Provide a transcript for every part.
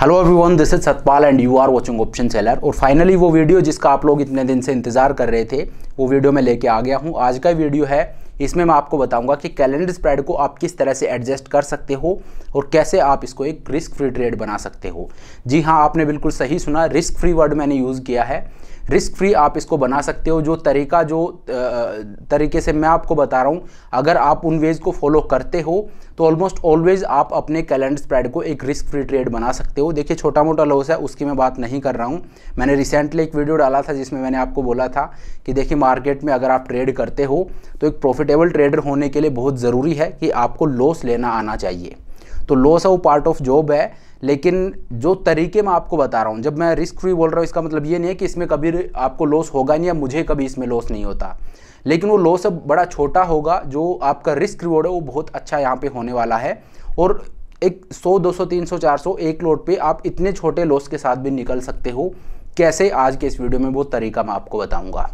hello everyone this is Satpal and you are watching option seller और finally वो video जिसका आप लोग इतने दिन से इंतज़ार कर रहे थे वो वीडियो मैं लेके आ गया हूँ आज का वीडियो है इसमें मैं आपको बताऊंगा कि कैलेंडर स्प्रेड को आप किस तरह से एडजस्ट कर सकते हो और कैसे आप इसको एक रिस्क फ्री ट्रेड बना सकते हो जी हाँ आपने बिल्कुल सही सुना रिस्क फ्री वर्ड मैंने यूज़ किया है रिस्क फ्री आप इसको बना सकते हो जो तरीका जो तरीके से मैं आपको बता रहा हूँ अगर आप उन वेज को फॉलो करते हो तो ऑलमोस्ट ऑलवेज आप अपने कैलेंडर स्प्रेड को एक रिस्क फ्री ट्रेड बना सकते हो देखिए छोटा मोटा लॉस है उसकी मैं बात नहीं कर रहा हूँ मैंने रिसेंटली एक वीडियो डाला था जिसमें मैंने आपको बोला था कि देखिए मार्केट में अगर आप ट्रेड करते हो तो एक प्रॉफिटेबल ट्रेडर होने के लिए बहुत ज़रूरी है कि आपको लॉस लेना आना चाहिए तो लॉस है वो पार्ट ऑफ जॉब है लेकिन जो तरीके मैं आपको बता रहा हूँ जब मैं रिस्क फ्री बोल रहा हूँ इसका मतलब ये नहीं है कि इसमें कभी आपको लॉस होगा नहीं या मुझे कभी इसमें लॉस नहीं होता लेकिन वो लॉस अब बड़ा छोटा होगा जो आपका रिस्क रिवॉर्ड है वो बहुत अच्छा यहाँ पे होने वाला है और एक 100 200 300 400 एक लोड पे आप इतने छोटे लॉस के साथ भी निकल सकते हो कैसे आज के इस वीडियो में वो तरीका मैं आपको बताऊंगा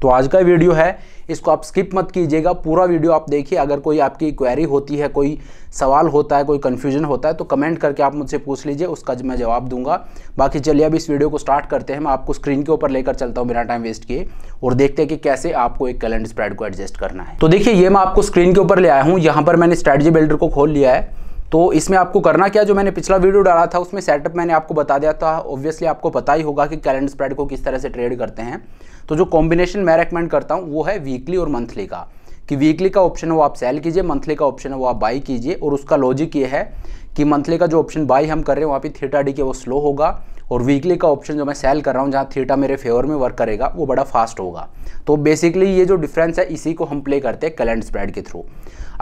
तो आज का वीडियो है इसको आप स्किप मत कीजिएगा पूरा वीडियो आप देखिए अगर कोई आपकी क्वेरी होती है कोई सवाल होता है कोई कन्फ्यूजन होता है तो कमेंट करके आप मुझसे पूछ लीजिए उसका मैं जवाब दूंगा बाकी चलिए अब इस वीडियो को स्टार्ट करते हैं मैं आपको स्क्रीन के ऊपर लेकर चलता हूँ बिना टाइम वेस्ट किए और देखते हैं कि कैसे आपको एक कैलेंडर स्प्रेड को एडजस्ट करना है तो देखिए ये मैं आपको स्क्रीन के ऊपर ले आया हूँ यहाँ पर मैंने स्ट्रेटजी बिल्डर को खोल लिया है तो इसमें आपको करना क्या जो मैंने पिछला वीडियो डाला था उसमें सेटअप मैंने आपको बता दिया था ऑब्वियसली आपको पता ही होगा कि कैलेंडर स्प्रेड को किस तरह से ट्रेड करते हैं तो जो कॉम्बिनेशन मैं रेकमेंड करता हूँ वो है वीकली और मंथली का कि वीकली का ऑप्शन है वो आप सेल कीजिए मंथली का ऑप्शन है वो आप बाई कीजिए और उसका लॉजिक ये है कि मंथली का जो ऑप्शन बाई हम कर रहे हैं वहाँ पर थीटा डी के वो स्लो होगा और वीकली का ऑप्शन जो मैं सेल कर रहा हूँ जहाँ थीटा मेरे फेवर में वर्क करेगा वो बड़ा फास्ट होगा तो बेसिकली ये जो डिफरेंस है इसी को हम प्ले करते हैं कलेंट स्प्रेड के थ्रू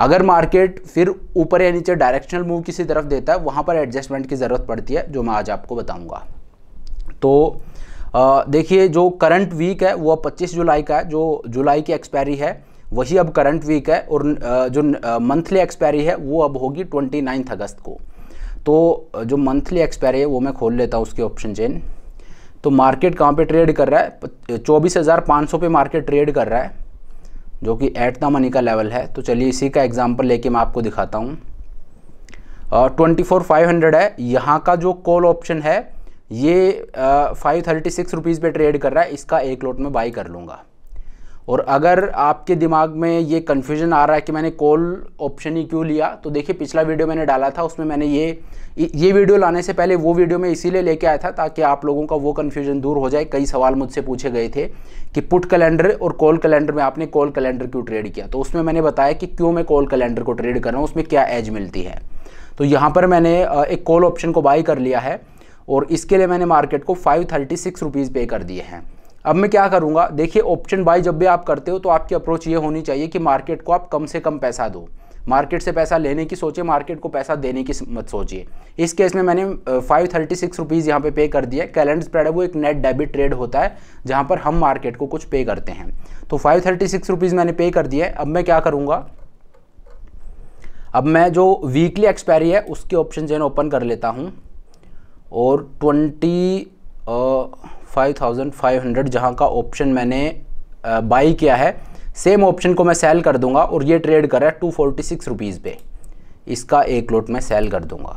अगर मार्केट फिर ऊपर या नीचे डायरेक्शनल मूव किसी तरफ देता है वहाँ पर एडजस्टमेंट की ज़रूरत पड़ती है जो मैं आज आपको बताऊँगा तो देखिए जो करंट वीक है वो पच्चीस जुलाई का है जो जुलाई की एक्सपायरी है वही अब करंट वीक है और जो मंथली एक्सपायरी है वो अब होगी ट्वेंटी अगस्त को तो जो मंथली एक्सपायरी है वो मैं खोल लेता हूँ उसके ऑप्शन चेन तो मार्केट कहाँ पे ट्रेड कर रहा है चौबीस हज़ार पाँच सौ पे मार्केट ट्रेड कर रहा है जो कि एट द मनी का लेवल है तो चलिए इसी का एग्जाम्पल लेके मैं आपको दिखाता हूँ ट्वेंटी फोर फाइव हंड्रेड है यहाँ का जो कॉल ऑप्शन है ये फाइव थर्टी सिक्स रुपीज़ पर ट्रेड कर रहा है इसका एक लोट में बाई कर लूँगा और अगर आपके दिमाग में ये कन्फ्यूजन आ रहा है कि मैंने कॉल ऑप्शन ही क्यों लिया तो देखिए पिछला वीडियो मैंने डाला था उसमें मैंने ये ये वीडियो लाने से पहले वो वीडियो मैं इसीलिए लेके आया था ताकि आप लोगों का वो कन्फ्यूजन दूर हो जाए कई सवाल मुझसे पूछे गए थे कि पुट कैलेंडर और कॉल कैलेंडर में आपने कॉल कैलेंडर क्यों ट्रेड किया तो उसमें मैंने बताया कि क्यों मैं कॉल कैलेंडर को ट्रेड कर रहा हूँ उसमें क्या एज मिलती है तो यहाँ पर मैंने एक कॉल ऑप्शन को बाई कर लिया है और इसके लिए मैंने मार्केट को फाइव थर्टी सिक्स रुपीज़ पे कर दिए हैं अब मैं क्या करूँगा देखिए ऑप्शन बाई जब भी आप करते हो तो आपकी अप्रोच ये होनी चाहिए कि मार्केट को आप कम से कम पैसा दो मार्केट से पैसा लेने की सोचिए मार्केट को पैसा देने की मत सोचिए इस केस में मैंने फाइव थर्टी सिक्स रुपीज़ यहाँ पर पे कर दिया कैलेंडर स्प्रेड है वो एक नेट डेबिट ट्रेड होता है जहाँ पर हम मार्केट को कुछ पे करते हैं तो फाइव थर्टी सिक्स रुपीज़ मैंने पे कर दिया है अब मैं क्या करूँगा अब मैं जो वीकली एक्सपायरी है उसके ऑप्शन जो है ओपन कर लेता हूँ और twenty five thousand five hundred जहाँ का ऑप्शन मैंने बाई किया है सेम ऑप्शन को मैं सेल कर दूंगा और ये ट्रेड कर रहा है टू फोर्टी सिक्स रुपीज़ पे इसका एक लोट मैं सेल कर दूंगा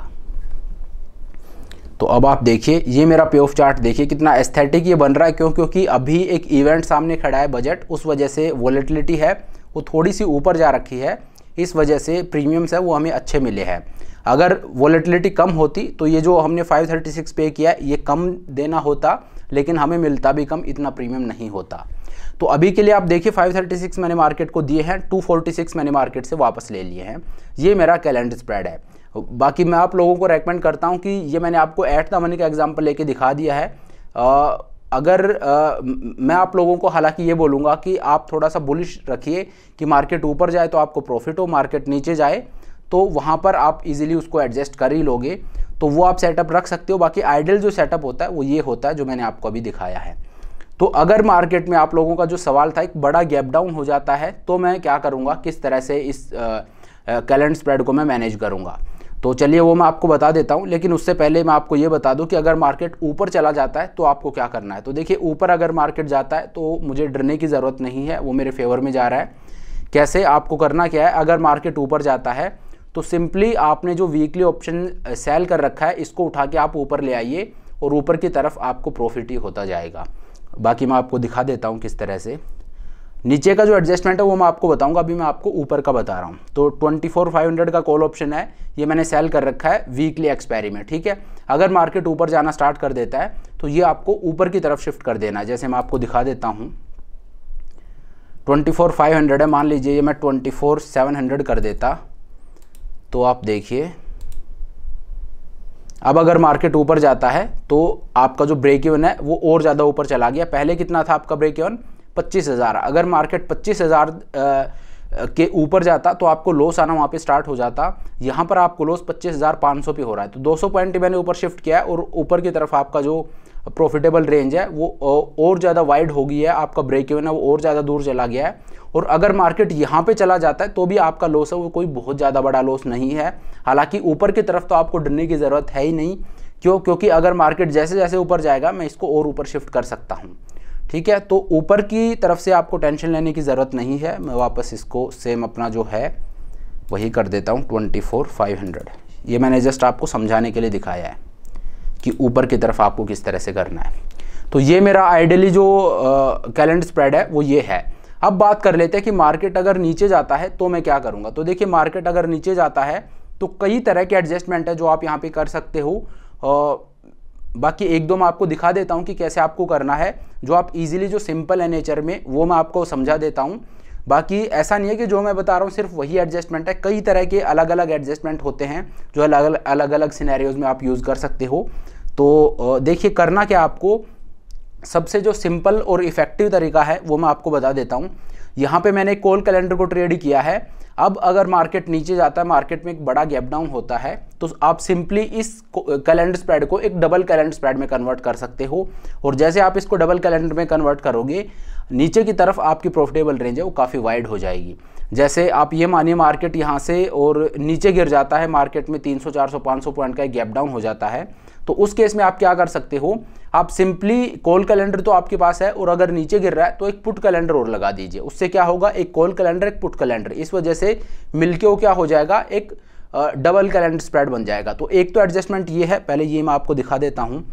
तो अब आप देखिए ये मेरा पे ऑफ चार्ट देखिए कितना एस्थेटिक ये बन रहा है क्यों क्योंकि अभी एक इवेंट सामने खड़ा है बजट उस वजह से वॉलेटिलिटी है वो थोड़ी सी ऊपर जा रखी है इस वजह से प्रीमियम्स है वो हमें अच्छे मिले हैं अगर वॉलेटिलिटी कम होती तो ये जो हमने 536 पे किया ये कम देना होता लेकिन हमें मिलता भी कम इतना प्रीमियम नहीं होता तो अभी के लिए आप देखिए 536 मैंने मार्केट को दिए हैं 246 मैंने मार्केट से वापस ले लिए हैं ये मेरा कैलेंडर स्प्रेड है बाकी मैं आप लोगों को रेकमेंड करता हूँ कि ये मैंने आपको एट द मनी का एग्जाम्पल लेके दिखा दिया है आ, अगर आ, मैं आप लोगों को हालांकि ये बोलूँगा कि आप थोड़ा सा बुलिश रखिए कि मार्केट ऊपर जाए तो आपको प्रॉफिट हो मार्केट नीचे जाए तो वहाँ पर आप इजीली उसको एडजस्ट कर ही लोगे तो वो आप सेटअप रख सकते हो बाकी आइडल जो सेटअप होता है वो ये होता है जो मैंने आपको अभी दिखाया है तो अगर मार्केट में आप लोगों का जो सवाल था एक बड़ा गैप डाउन हो जाता है तो मैं क्या करूँगा किस तरह से इस कैलेंड स्प्रेड को मैं मैनेज करूँगा तो चलिए वो मैं आपको बता देता हूँ लेकिन उससे पहले मैं आपको ये बता दूँ कि अगर मार्केट ऊपर चला जाता है तो आपको क्या करना है तो देखिए ऊपर अगर मार्केट जाता है तो मुझे डरने की ज़रूरत नहीं है वो मेरे फेवर में जा रहा है कैसे आपको करना क्या है अगर मार्केट ऊपर जाता है तो सिंपली आपने जो वीकली ऑप्शन सेल कर रखा है इसको उठा के आप ऊपर ले आइए और ऊपर की तरफ आपको प्रॉफिट ही होता जाएगा बाकी मैं आपको दिखा देता हूँ किस तरह से नीचे का जो एडजस्टमेंट है वो मैं आपको बताऊंगा अभी मैं आपको ऊपर का बता रहा हूँ तो ट्वेंटी फोर फाइव हंड्रेड का कॉल ऑप्शन है ये मैंने सेल कर रखा है वीकली एक्सपायरी में ठीक है अगर मार्केट ऊपर जाना स्टार्ट कर देता है तो ये आपको ऊपर की तरफ शिफ्ट कर देना है जैसे मैं आपको दिखा देता हूँ ट्वेंटी फोर फाइव हंड्रेड है मान लीजिए ये मैं ट्वेंटी फोर सेवन हंड्रेड कर देता तो आप देखिए अब अगर मार्केट ऊपर जाता है तो आपका जो ब्रेक इवन है वो और ज़्यादा ऊपर चला गया पहले कितना था आपका ब्रेक इवन पच्चीस हज़ार अगर मार्केट पच्चीस हज़ार के ऊपर जाता तो आपको लॉस आना वहाँ पे स्टार्ट हो जाता यहाँ पर आपको लॉस पच्चीस हज़ार पाँच सौ पे हो रहा है तो दो सौ पॉइंट मैंने ऊपर शिफ्ट किया है और ऊपर की तरफ आपका जो प्रॉफिटेबल रेंज है वो और ज़्यादा वाइड हो गई है आपका ब्रेक इवन है वो और ज़्यादा दूर चला गया है और अगर मार्केट यहाँ पे चला जाता है तो भी आपका लॉस है वो कोई बहुत ज़्यादा बड़ा लॉस नहीं है हालांकि ऊपर की तरफ तो आपको डरने की ज़रूरत है ही नहीं क्यों क्योंकि अगर मार्केट जैसे जैसे ऊपर जाएगा मैं इसको और ऊपर शिफ्ट कर सकता हूँ ठीक है तो ऊपर की तरफ से आपको टेंशन लेने की ज़रूरत नहीं है मैं वापस इसको सेम अपना जो है वही कर देता हूँ ट्वेंटी फोर फाइव हंड्रेड ये मैंने जस्ट आपको समझाने के लिए दिखाया है कि ऊपर की तरफ आपको किस तरह से करना है तो ये मेरा आइडियली जो कैलेंडर स्प्रेड है वो ये है अब बात कर लेते हैं कि मार्केट अगर नीचे जाता है तो मैं क्या करूँगा तो देखिए मार्केट अगर नीचे जाता है तो कई तरह के एडजस्टमेंट है जो आप यहाँ पर कर सकते हो बाकी एक दो मैं आपको दिखा देता हूँ कि कैसे आपको करना है जो आप इजीली जो सिंपल है नेचर में वो मैं आपको समझा देता हूँ बाकी ऐसा नहीं है कि जो मैं बता रहा हूँ सिर्फ वही एडजस्टमेंट है कई तरह के अलग अलग एडजस्टमेंट होते हैं जो अलग अलग अलग सिनेरियोज में आप यूज़ कर सकते हो तो देखिए करना क्या आपको सबसे जो सिंपल और इफ़ेक्टिव तरीका है वो मैं आपको बता देता हूँ यहाँ पर मैंने कॉल कैलेंडर को ट्रेड किया है अब अगर मार्केट नीचे जाता है मार्केट में एक बड़ा गैप डाउन होता है तो आप सिंपली इस कैलेंडर स्प्रेड को एक डबल कैलेंडर स्प्रेड में कन्वर्ट कर सकते हो और जैसे आप इसको डबल कैलेंडर में कन्वर्ट करोगे नीचे की तरफ आपकी प्रॉफिटेबल रेंज है वो काफ़ी वाइड हो जाएगी जैसे आप ये मानिए मार्केट यहाँ से और नीचे गिर जाता है मार्केट में तीन सौ पॉइंट का गैप डाउन हो जाता है तो उस केस में आप क्या कर सकते हो आप सिंपली कॉल कैलेंडर तो आपके पास है और अगर नीचे गिर रहा है तो एक पुट कैलेंडर और लगा दीजिए उससे क्या होगा एक कॉल कैलेंडर एक पुट कैलेंडर इस वजह से मिलके वो क्या हो जाएगा एक डबल कैलेंडर स्प्रेड बन जाएगा तो एक तो एडजस्टमेंट ये है पहले ये मैं आपको दिखा देता हूँ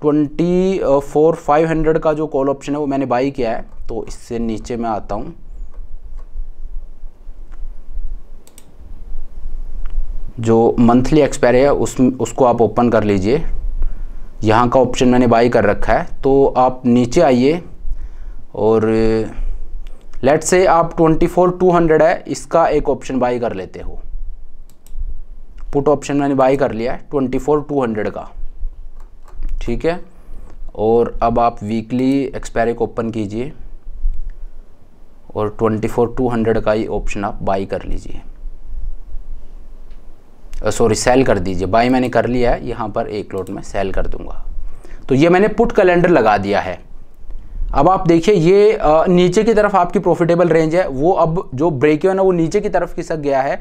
ट्वेंटी फोर फाइव हंड्रेड का जो कॉल ऑप्शन है वो मैंने बाई किया है तो इससे नीचे मैं आता हूँ जो मंथली एक्सपायरी है उस उसको आप ओपन कर लीजिए यहाँ का ऑप्शन मैंने बाई कर रखा है तो आप नीचे आइए और लेट से आप 24200 है इसका एक ऑप्शन बाई कर लेते हो पुट ऑप्शन मैंने बाई कर लिया है 24200 का ठीक है और अब आप वीकली एक्सपायरी को ओपन कीजिए और 24200 का ही ऑप्शन आप बाई कर लीजिए सॉरी सेल कर दीजिए बाई मैंने कर लिया है यहाँ पर एक लोट में सेल कर दूंगा तो ये मैंने पुट कैलेंडर लगा दिया है अब आप देखिए ये आ, नीचे की तरफ आपकी प्रॉफिटेबल रेंज है वो अब जो ब्रेक है ना वो नीचे की तरफ खिसक गया है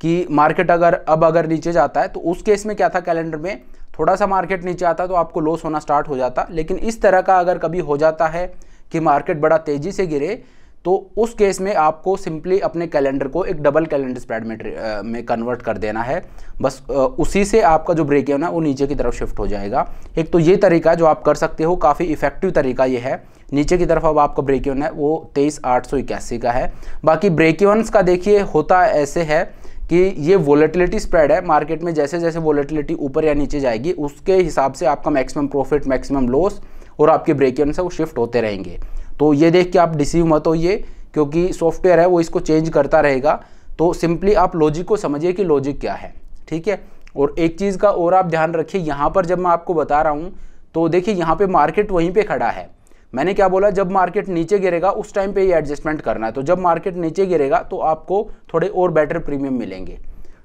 कि मार्केट अगर अब अगर नीचे जाता है तो उस केस में क्या था कैलेंडर में थोड़ा सा मार्केट नीचे आता तो आपको लॉस होना स्टार्ट हो जाता लेकिन इस तरह का अगर कभी हो जाता है कि मार्केट बड़ा तेज़ी से गिरे तो उस केस में आपको सिंपली अपने कैलेंडर को एक डबल कैलेंडर स्प्रेड में में कन्वर्ट कर देना है बस उसी से आपका जो ब्रेक है वो नीचे की तरफ शिफ्ट हो जाएगा एक तो ये तरीका जो आप कर सकते हो काफ़ी इफेक्टिव तरीका ये है नीचे की तरफ अब आपका ब्रेक इवन है वो तेईस आठ सौ इक्यासी का है बाकी ब्रेक यूनस का देखिए होता ऐसे है कि ये वॉलेटिलिटी स्प्रेड है मार्केट में जैसे जैसे वॉलेटिलिटी ऊपर या नीचे जाएगी उसके हिसाब से आपका मैक्सिमम प्रॉफिट मैक्सिमम लॉस और आपके ब्रेक यून है वो शिफ्ट होते रहेंगे तो ये देख के आप डिसीव मत होइए क्योंकि सॉफ्टवेयर है वो इसको चेंज करता रहेगा तो सिंपली आप लॉजिक को समझिए कि लॉजिक क्या है ठीक है और एक चीज़ का और आप ध्यान रखिए यहाँ पर जब मैं आपको बता रहा हूँ तो देखिए यहाँ पे मार्केट वहीं पे खड़ा है मैंने क्या बोला जब मार्केट नीचे गिरेगा उस टाइम पे ये एडजस्टमेंट करना है तो जब मार्केट नीचे गिरेगा तो आपको थोड़े और बेटर प्रीमियम मिलेंगे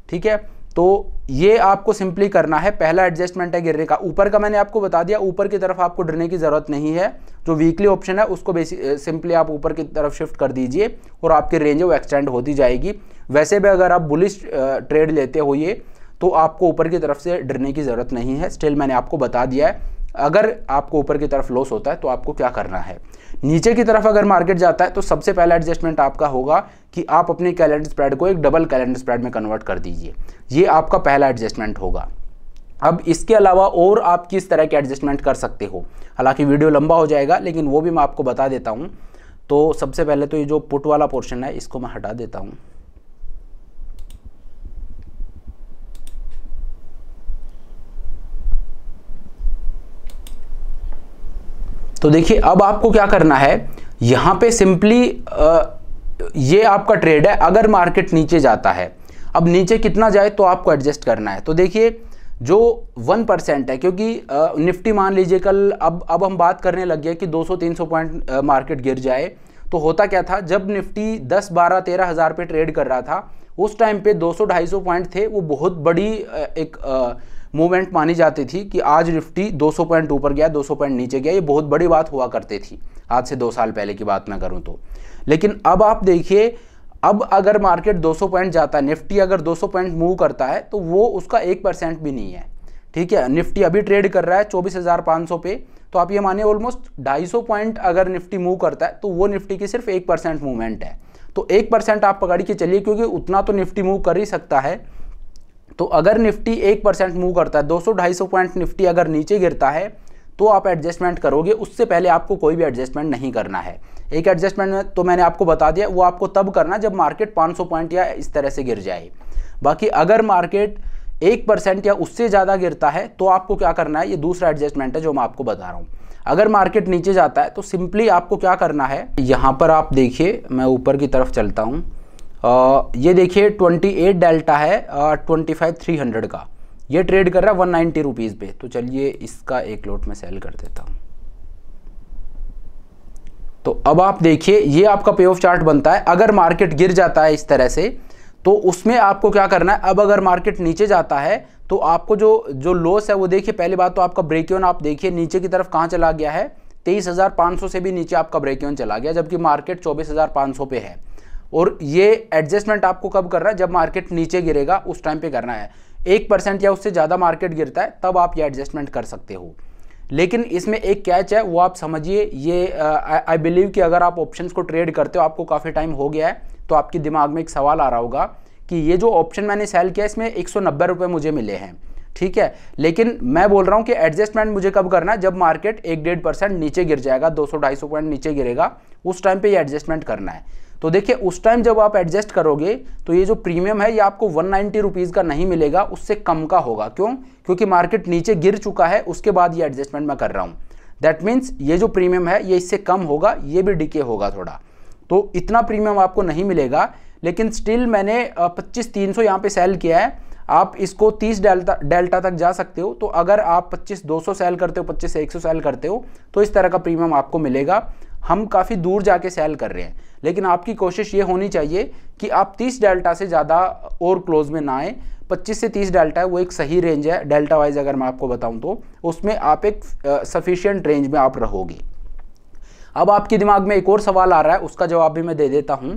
ठीक है तो ये आपको सिंपली करना है पहला एडजस्टमेंट है गिरने का ऊपर का मैंने आपको बता दिया ऊपर की तरफ आपको डरने की ज़रूरत नहीं है जो वीकली ऑप्शन है उसको बेसिक सिंपली आप ऊपर की तरफ शिफ्ट कर दीजिए और आपकी रेंज वो एक्सटेंड होती जाएगी वैसे भी अगर आप बुलिश ट्रेड लेते ये तो आपको ऊपर की तरफ से डरने की ज़रूरत नहीं है स्टिल मैंने आपको बता दिया है अगर आपको ऊपर की तरफ लॉस होता है तो आपको क्या करना है नीचे की तरफ अगर मार्केट जाता है तो सबसे पहला एडजस्टमेंट आपका होगा कि आप अपने कैलेंडर स्प्रेड को एक डबल कैलेंडर स्प्रेड में कन्वर्ट कर दीजिए ये आपका पहला एडजस्टमेंट होगा अब इसके अलावा और आप किस तरह के एडजस्टमेंट कर सकते हो हालांकि वीडियो लंबा हो जाएगा लेकिन वो भी मैं आपको बता देता हूँ तो सबसे पहले तो ये जो पुट वाला पोर्शन है इसको मैं हटा देता हूँ तो देखिए अब आपको क्या करना है यहाँ पे सिंपली ये आपका ट्रेड है अगर मार्केट नीचे जाता है अब नीचे कितना जाए तो आपको एडजस्ट करना है तो देखिए जो वन परसेंट है क्योंकि आ, निफ्टी मान लीजिए कल अब अब हम बात करने लग गए कि 200-300 पॉइंट मार्केट गिर जाए तो होता क्या था जब निफ्टी 10 बारह तेरह हज़ार पे ट्रेड कर रहा था उस टाइम पे 200-250 पॉइंट थे वो बहुत बड़ी एक आ, मूवमेंट मानी जाती थी कि आज निफ्टी 200 पॉइंट ऊपर गया 200 पॉइंट नीचे गया ये बहुत बड़ी बात हुआ करती थी आज से दो साल पहले की बात मैं करूँ तो लेकिन अब आप देखिए अब अगर मार्केट 200 पॉइंट जाता है निफ्टी अगर 200 पॉइंट मूव करता है तो वो उसका एक परसेंट भी नहीं है ठीक है निफ्टी अभी ट्रेड कर रहा है चौबीस हज़ार सौ पे तो आप ये मानिए ऑलमोस्ट ढाई सौ पॉइंट अगर निफ्टी मूव करता है तो वो निफ्टी की सिर्फ एक परसेंट मूवमेंट है तो एक परसेंट आप पकड़ के चलिए क्योंकि उतना तो निफ्टी मूव कर ही सकता है तो अगर निफ्टी एक परसेंट मूव करता है दो सौ ढाई सौ पॉइंट निफ्टी अगर नीचे गिरता है तो आप एडजस्टमेंट करोगे उससे पहले आपको कोई भी एडजस्टमेंट नहीं करना है एक एडजस्टमेंट तो मैंने आपको बता दिया वो आपको तब करना जब मार्केट 500 पॉइंट या इस तरह से गिर जाए बाकी अगर मार्केट एक परसेंट या उससे ज़्यादा गिरता है तो आपको क्या करना है ये दूसरा एडजस्टमेंट है जो मैं आपको बता रहा हूँ अगर मार्केट नीचे जाता है तो सिंपली आपको क्या करना है यहाँ पर आप देखिए मैं ऊपर की तरफ चलता हूँ ये देखिए 28 डेल्टा है ट्वेंटी फाइव थ्री हंड्रेड का ये ट्रेड कर रहा है वन नाइन्टी रुपीज़ पे तो चलिए इसका एक लोट में सेल कर देता हूँ तो अब आप देखिए ये आपका पे ऑफ चार्ट बनता है अगर मार्केट गिर जाता है इस तरह से तो उसमें आपको क्या करना है अब अगर मार्केट नीचे जाता है तो आपको जो जो लॉस है वो देखिए पहली बात तो आपका ब्रेक ऑन आप देखिए नीचे की तरफ कहाँ चला गया है तेईस हज़ार पाँच सौ से भी नीचे आपका ब्रेक ऑन चला गया जबकि मार्केट चौबीस हज़ार पाँच सौ पे है और ये एडजस्टमेंट आपको कब करना है जब मार्केट नीचे गिरेगा उस टाइम पे करना है एक परसेंट या उससे ज़्यादा मार्केट गिरता है तब आप ये एडजस्टमेंट कर सकते हो लेकिन इसमें एक कैच है वो आप समझिए ये आई बिलीव कि अगर आप ऑप्शंस को ट्रेड करते हो आपको काफ़ी टाइम हो गया है तो आपके दिमाग में एक सवाल आ रहा होगा कि ये जो ऑप्शन मैंने सेल किया इसमें एक सौ मुझे मिले हैं ठीक है लेकिन मैं बोल रहा हूँ कि एडजस्टमेंट मुझे कब करना है जब मार्केट एक डेढ़ परसेंट नीचे गिर जाएगा 200 250 पॉइंट नीचे गिरेगा उस टाइम पे ये एडजस्टमेंट करना है तो देखिए उस टाइम जब आप एडजस्ट करोगे तो ये जो प्रीमियम है ये आपको वन नाइन्टी का नहीं मिलेगा उससे कम का होगा क्यों क्योंकि मार्केट नीचे गिर चुका है उसके बाद ये एडजस्टमेंट मैं कर रहा हूँ दैट मीन्स ये जो प्रीमियम है ये इससे कम होगा ये भी डिके होगा थोड़ा तो इतना प्रीमियम आपको नहीं मिलेगा लेकिन स्टिल मैंने पच्चीस तीन सौ यहाँ पर सेल किया है आप इसको 30 डेल्टा डेल्टा तक जा सकते हो तो अगर आप 25 200 सेल करते हो 25 100 सेल करते हो तो इस तरह का प्रीमियम आपको मिलेगा हम काफ़ी दूर जाके सेल कर रहे हैं लेकिन आपकी कोशिश ये होनी चाहिए कि आप 30 डेल्टा से ज़्यादा और क्लोज में ना आए 25 से 30 डेल्टा है वो एक सही रेंज है डेल्टा वाइज अगर मैं आपको बताऊं तो उसमें आप एक सफिशियंट रेंज में आप रहोगे अब आपके दिमाग में एक और सवाल आ रहा है उसका जवाब भी मैं दे देता हूँ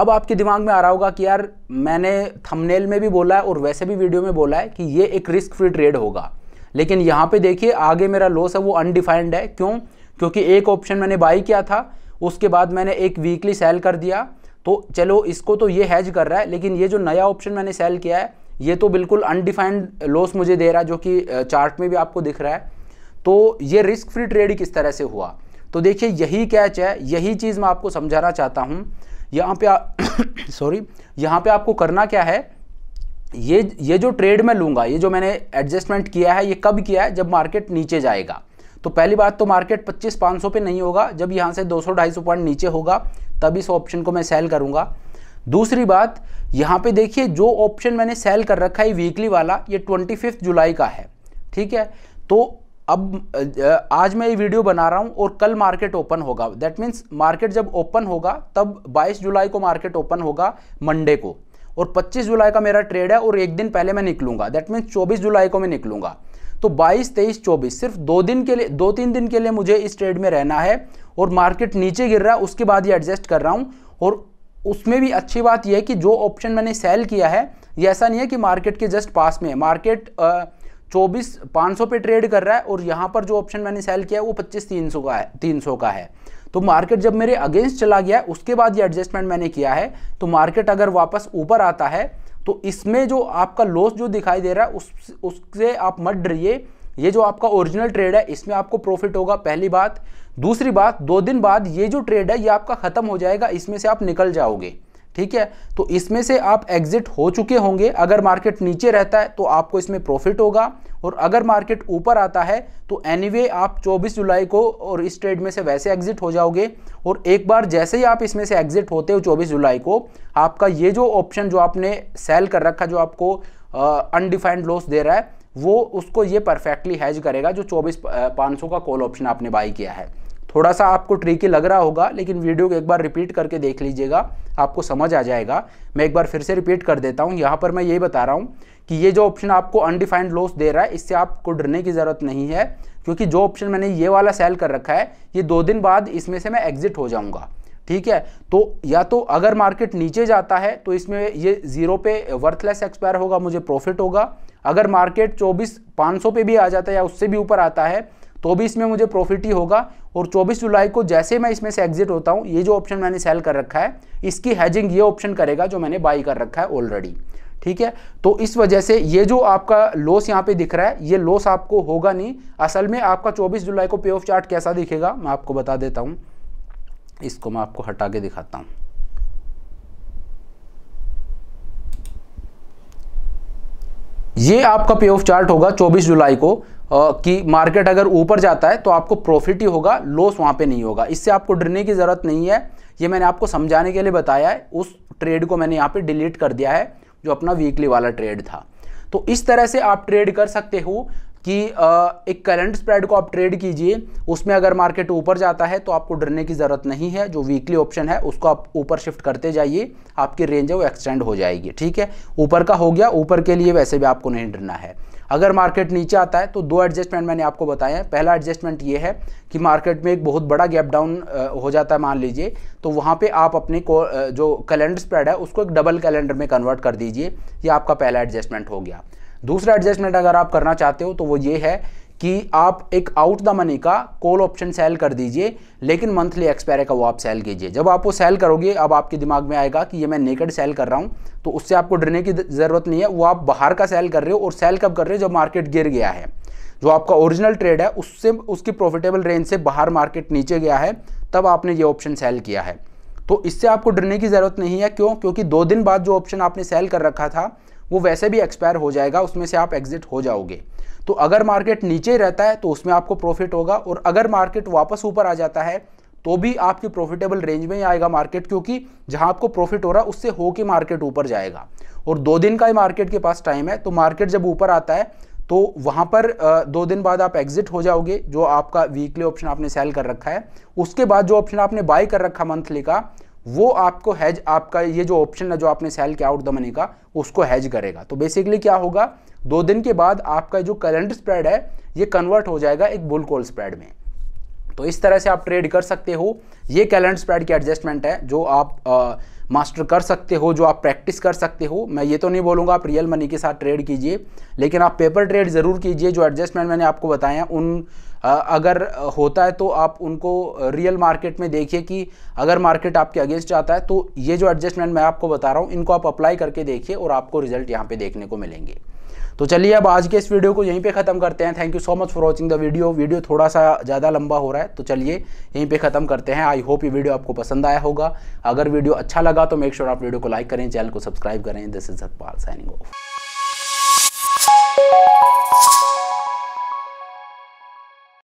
अब आपके दिमाग में आ रहा होगा कि यार मैंने थंबनेल में भी बोला है और वैसे भी वीडियो में बोला है कि ये एक रिस्क फ्री ट्रेड होगा लेकिन यहाँ पे देखिए आगे मेरा लॉस है वो अनडिफाइंड है क्यों क्योंकि एक ऑप्शन मैंने बाई किया था उसके बाद मैंने एक वीकली सेल कर दिया तो चलो इसको तो ये हैज कर रहा है लेकिन ये जो नया ऑप्शन मैंने सेल किया है ये तो बिल्कुल अनडिफाइंड लॉस मुझे दे रहा है जो कि चार्ट में भी आपको दिख रहा है तो ये रिस्क फ्री ट्रेड किस तरह से हुआ तो देखिए यही कैच है यही चीज़ मैं आपको समझाना चाहता हूँ यहाँ पे सॉरी यहाँ पे आपको करना क्या है ये ये जो ट्रेड मैं लूँगा ये जो मैंने एडजस्टमेंट किया है ये कब किया है जब मार्केट नीचे जाएगा तो पहली बात तो मार्केट पच्चीस पाँच सौ पर नहीं होगा जब यहाँ से दो सौ ढाई सौ पॉइंट नीचे होगा तब इस ऑप्शन को मैं सेल करूँगा दूसरी बात यहाँ पे देखिए जो ऑप्शन मैंने सेल कर रखा है वीकली वाला ये ट्वेंटी फिफ्थ जुलाई का है ठीक है तो अब आज मैं ये वीडियो बना रहा हूँ और कल मार्केट ओपन होगा दैट मीन्स मार्केट जब ओपन होगा तब बाईस जुलाई को मार्केट ओपन होगा मंडे को और 25 जुलाई का मेरा ट्रेड है और एक दिन पहले मैं निकलूंगा दैट मीन्स 24 जुलाई को मैं निकलूंगा तो 22, 23, 24 सिर्फ दो दिन के लिए दो तीन दिन के लिए मुझे इस ट्रेड में रहना है और मार्केट नीचे गिर रहा है उसके बाद ये एडजस्ट कर रहा हूँ और उसमें भी अच्छी बात यह है कि जो ऑप्शन मैंने सेल किया है ये ऐसा नहीं है कि मार्केट के जस्ट पास में है मार्केट चौबीस पाँच सौ पे ट्रेड कर रहा है और यहाँ पर जो ऑप्शन मैंने सेल किया है वो पच्चीस तीन सौ का है तीन सौ का है तो मार्केट जब मेरे अगेंस्ट चला गया उसके बाद ये एडजस्टमेंट मैंने किया है तो मार्केट अगर वापस ऊपर आता है तो इसमें जो आपका लॉस जो दिखाई दे रहा है उस उससे आप मत डरिए ये जो आपका ओरिजिनल ट्रेड है इसमें आपको प्रॉफिट होगा पहली बात दूसरी बात दो दिन बाद ये जो ट्रेड है ये आपका ख़त्म हो जाएगा इसमें से आप निकल जाओगे ठीक है तो इसमें से आप एग्जिट हो चुके होंगे अगर मार्केट नीचे रहता है तो आपको इसमें प्रॉफिट होगा और अगर मार्केट ऊपर आता है तो एनीवे anyway आप 24 जुलाई को और इस ट्रेड में से वैसे एग्जिट हो जाओगे और एक बार जैसे ही आप इसमें से एग्जिट होते हो 24 जुलाई को आपका ये जो ऑप्शन जो आपने सेल कर रखा जो आपको अनडिफाइंड लॉस दे रहा है वो उसको ये परफेक्टली हैज करेगा जो चौबीस पाँच का कॉल ऑप्शन आपने बाई किया है थोड़ा सा आपको ट्रिकी लग रहा होगा लेकिन वीडियो को एक बार रिपीट करके देख लीजिएगा आपको समझ आ जाएगा मैं एक बार फिर से रिपीट कर देता हूँ यहाँ पर मैं ये बता रहा हूँ कि ये जो ऑप्शन आपको अनडिफाइंड लॉस दे रहा है इससे आपको डरने की ज़रूरत नहीं है क्योंकि जो ऑप्शन मैंने ये वाला सेल कर रखा है ये दो दिन बाद इसमें से मैं एग्जिट हो जाऊँगा ठीक है तो या तो अगर मार्केट नीचे जाता है तो इसमें ये जीरो पे वर्थलेस एक्सपायर होगा मुझे प्रॉफिट होगा अगर मार्केट चौबीस 500 पे भी आ जाता है या उससे भी ऊपर आता है तो भी इसमें मुझे प्रॉफिट ही होगा और 24 जुलाई को जैसे मैं इसमें से एग्जिट होता हूँ ये जो ऑप्शन मैंने सेल कर रखा है इसकी हैजिंग ये ऑप्शन करेगा जो मैंने बाई कर रखा है ऑलरेडी ठीक है तो इस वजह से ये जो आपका लॉस यहाँ पे दिख रहा है ये लॉस आपको होगा नहीं असल में आपका 24 जुलाई को पे ऑफ चार्ट कैसा दिखेगा मैं आपको बता देता हूँ इसको मैं आपको हटा के दिखाता हूँ ये आपका पे ऑफ चार्ट होगा 24 जुलाई को कि मार्केट अगर ऊपर जाता है तो आपको प्रॉफिट ही होगा लॉस वहाँ पे नहीं होगा इससे आपको डरने की ज़रूरत नहीं है ये मैंने आपको समझाने के लिए बताया है उस ट्रेड को मैंने यहाँ पे डिलीट कर दिया है जो अपना वीकली वाला ट्रेड था तो इस तरह से आप ट्रेड कर सकते हो कि एक करंट स्प्रेड को आप ट्रेड कीजिए उसमें अगर मार्केट ऊपर जाता है तो आपको डरने की ज़रूरत नहीं है जो वीकली ऑप्शन है उसको आप ऊपर शिफ्ट करते जाइए आपकी रेंज है वो एक्सटेंड हो जाएगी ठीक है ऊपर का हो गया ऊपर के लिए वैसे भी आपको नहीं डरना है अगर मार्केट नीचे आता है तो दो एडजस्टमेंट मैंने आपको बताया पहला एडजस्टमेंट ये है कि मार्केट में एक बहुत बड़ा गैप डाउन हो जाता है मान लीजिए तो वहाँ पे आप अपने को जो कैलेंडर स्प्रेड है उसको एक डबल कैलेंडर में कन्वर्ट कर दीजिए ये आपका पहला एडजस्टमेंट हो गया दूसरा एडजस्टमेंट अगर आप करना चाहते हो तो वो ये है कि आप एक आउट द मनी का कॉल ऑप्शन सेल कर दीजिए लेकिन मंथली एक्सपायर का वो आप सेल कीजिए जब आप वो सेल करोगे अब आपके दिमाग में आएगा कि ये मैं नेकेड सेल कर रहा हूँ तो उससे आपको डरने की ज़रूरत नहीं है वो आप बाहर का सेल कर रहे हो और सेल कब कर रहे हो जब मार्केट गिर गया है जो आपका ओरिजिनल ट्रेड है उससे उसकी प्रॉफिटेबल रेंज से बाहर मार्केट नीचे गया है तब आपने ये ऑप्शन सेल किया है तो इससे आपको डरने की ज़रूरत नहीं है क्यों क्योंकि दो दिन बाद जो ऑप्शन आपने सेल कर रखा था वो वैसे भी एक्सपायर हो जाएगा उसमें से आप एग्जिट हो जाओगे तो अगर मार्केट नीचे रहता है तो उसमें आपको प्रॉफिट होगा और अगर मार्केट वापस ऊपर आ जाता है तो भी आपकी प्रॉफिटेबल रेंज में ही आएगा मार्केट क्योंकि जहां आपको प्रॉफिट हो रहा है उससे होके मार्केट ऊपर जाएगा और दो दिन का ही मार्केट के पास टाइम है तो मार्केट जब ऊपर आता है तो वहां पर दो दिन बाद आप एग्जिट हो जाओगे जो आपका वीकली ऑप्शन आपने सेल कर रखा है उसके बाद जो ऑप्शन आपने बाय कर रखा मंथली का वो आपको हैज आपका ये जो ऑप्शन है जो आपने सेल किया आउट द मनी का उसको हैज करेगा तो बेसिकली क्या होगा दो दिन के बाद आपका जो करंट स्प्रेड है ये कन्वर्ट हो जाएगा एक बुल कॉल स्प्रेड में तो इस तरह से आप ट्रेड कर सकते हो ये कैलेंडर स्प्रेड की एडजस्टमेंट है जो आप आ, मास्टर कर सकते हो जो आप प्रैक्टिस कर सकते हो मैं ये तो नहीं बोलूँगा आप रियल मनी के साथ ट्रेड कीजिए लेकिन आप पेपर ट्रेड ज़रूर कीजिए जो एडजस्टमेंट मैंने आपको बताया उन अगर होता है तो आप उनको रियल मार्केट में देखिए कि अगर मार्केट आपके अगेंस्ट जाता है तो ये जो एडजस्टमेंट मैं आपको बता रहा हूँ इनको आप अप्लाई करके देखिए और आपको रिजल्ट यहाँ पर देखने को मिलेंगे तो चलिए अब आज के इस वीडियो को यहीं पे ख़त्म करते हैं thank you so much for watching the video video थोड़ा सा ज़्यादा लंबा हो रहा है तो चलिए यहीं पे ख़त्म करते हैं आई होप ये वीडियो आपको पसंद आया होगा अगर वीडियो अच्छा लगा तो मेक श्योर sure आप वीडियो को लाइक करें चैनल को सब्सक्राइब करें this is Hakpal signing of